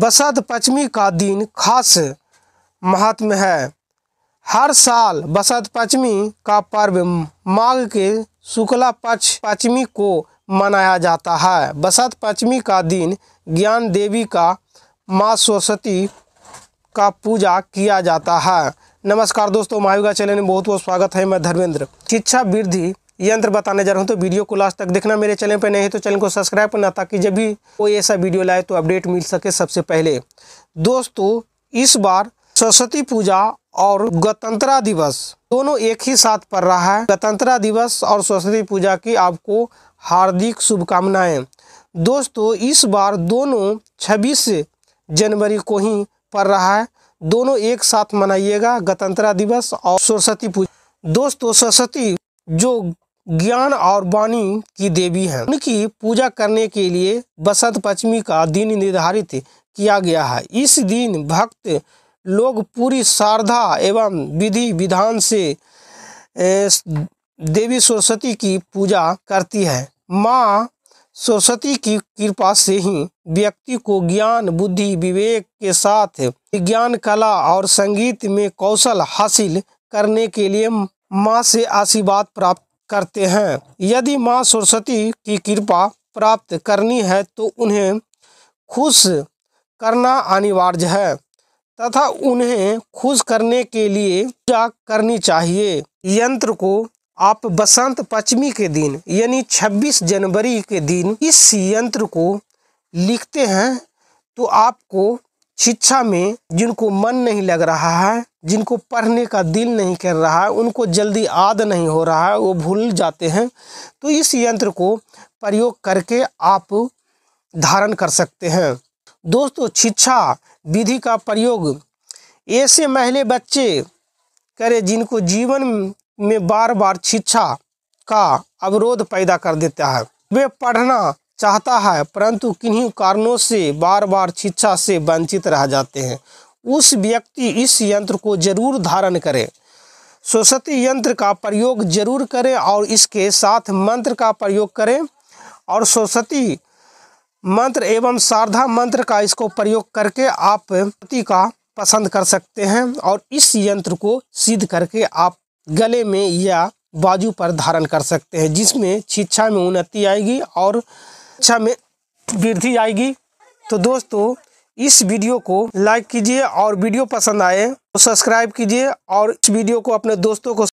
बसंत पंचमी का दिन खास महात्म है हर साल बसंत पंचमी का पर्व माघ के शुक्ला पक्ष पंचमी को मनाया जाता है बसंत पंचमी का दिन ज्ञान देवी का माँ सरस्वती का पूजा किया जाता है नमस्कार दोस्तों मायुगा चैनल में बहुत बहुत स्वागत है मैं धर्मेंद्र शिक्षा वृद्धि यंत्र बताने जा रहा हूँ तो वीडियो को लास्ट तक देखना मेरे चैनल पर नहीं है तो चैनल को सब्सक्राइब करना ताकि जब भी कोई ऐसा वीडियो लाए तो अपडेट मिल सके सबसे पहले दोस्तों इस बार सरस्वती पूजा और गणतंत्र दिवस दोनों एक ही साथ पड़ रहा है गणतंत्रा दिवस और सरस्वती पूजा की आपको हार्दिक शुभकामनाएं दोस्तों इस बार दोनों 26 जनवरी को ही पड़ रहा है दोनों एक साथ मनाइएगा गणतंत्रा दिवस और सरस्वती पूजा दोस्तों सरस्वती जो ज्ञान और वाणी की देवी हैं उनकी पूजा करने के लिए बसंत पंचमी का दिन निर्धारित किया गया है इस दिन भक्त लोग पूरी श्रद्धा एवं विधि विधान से देवी सरस्वती की पूजा करती है माँ सरस्वती की कृपा से ही व्यक्ति को ज्ञान बुद्धि विवेक के साथ विज्ञान कला और संगीत में कौशल हासिल करने के लिए माँ से आशीर्वाद प्राप्त करते हैं यदि माँ सरस्वती की कृपा प्राप्त करनी है तो उन्हें खुश करना अनिवार्य है तथा उन्हें खुश करने के लिए पूजा करनी चाहिए यंत्र को आप बसंत पंचमी के दिन यानी 26 जनवरी के दिन इस यंत्र को लिखते हैं तो आपको शिक्षा में जिनको मन नहीं लग रहा है जिनको पढ़ने का दिल नहीं कर रहा है उनको जल्दी याद नहीं हो रहा है वो भूल जाते हैं तो इस यंत्र को प्रयोग करके आप धारण कर सकते हैं दोस्तों शिक्षा विधि का प्रयोग ऐसे महिला बच्चे करें जिनको जीवन में बार बार शिक्षा का अवरोध पैदा कर देता है वे पढ़ना चाहता है परंतु किन्हीं कारणों से बार बार शिक्षा से वंचित रह जाते हैं उस व्यक्ति इस यंत्र को जरूर धारण करें सरस्वती यंत्र का प्रयोग जरूर करें और इसके साथ मंत्र का प्रयोग करें और सरस्वती मंत्र एवं शारदा मंत्र का इसको प्रयोग करके आप पति का पसंद कर सकते हैं और इस यंत्र को सिद्ध करके आप गले में या बाजू पर धारण कर सकते हैं जिसमें शिक्षा में उन्नति आएगी और शिक्षा में वृद्धि आएगी तो दोस्तों इस वीडियो को लाइक कीजिए और वीडियो पसंद आए तो सब्सक्राइब कीजिए और इस वीडियो को अपने दोस्तों को